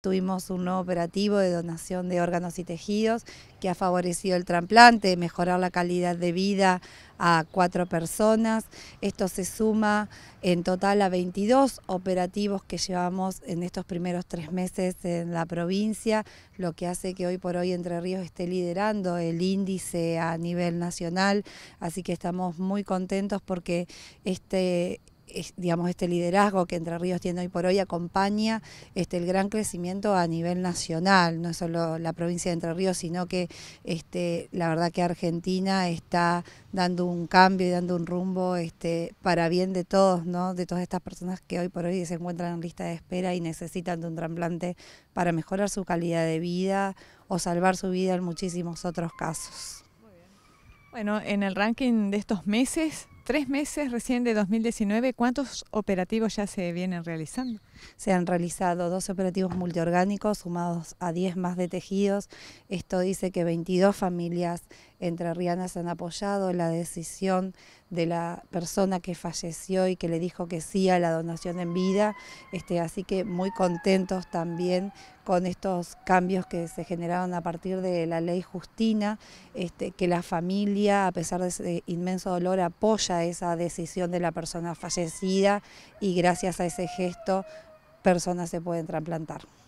Tuvimos un nuevo operativo de donación de órganos y tejidos que ha favorecido el trasplante, mejorar la calidad de vida a cuatro personas. Esto se suma en total a 22 operativos que llevamos en estos primeros tres meses en la provincia, lo que hace que hoy por hoy Entre Ríos esté liderando el índice a nivel nacional. Así que estamos muy contentos porque este digamos, este liderazgo que Entre Ríos tiene hoy por hoy acompaña este, el gran crecimiento a nivel nacional, no es solo la provincia de Entre Ríos, sino que este, la verdad que Argentina está dando un cambio y dando un rumbo este, para bien de todos, ¿no? de todas estas personas que hoy por hoy se encuentran en lista de espera y necesitan de un trasplante para mejorar su calidad de vida o salvar su vida en muchísimos otros casos. Bueno, en el ranking de estos meses tres meses recién de 2019, ¿cuántos operativos ya se vienen realizando? Se han realizado dos operativos multiorgánicos sumados a 10 más de tejidos. Esto dice que 22 familias entre entrerrianas han apoyado la decisión de la persona que falleció y que le dijo que sí a la donación en vida. Este, así que muy contentos también con estos cambios que se generaron a partir de la ley Justina, este, que la familia, a pesar de ese inmenso dolor, apoya esa decisión de la persona fallecida y gracias a ese gesto personas se pueden trasplantar.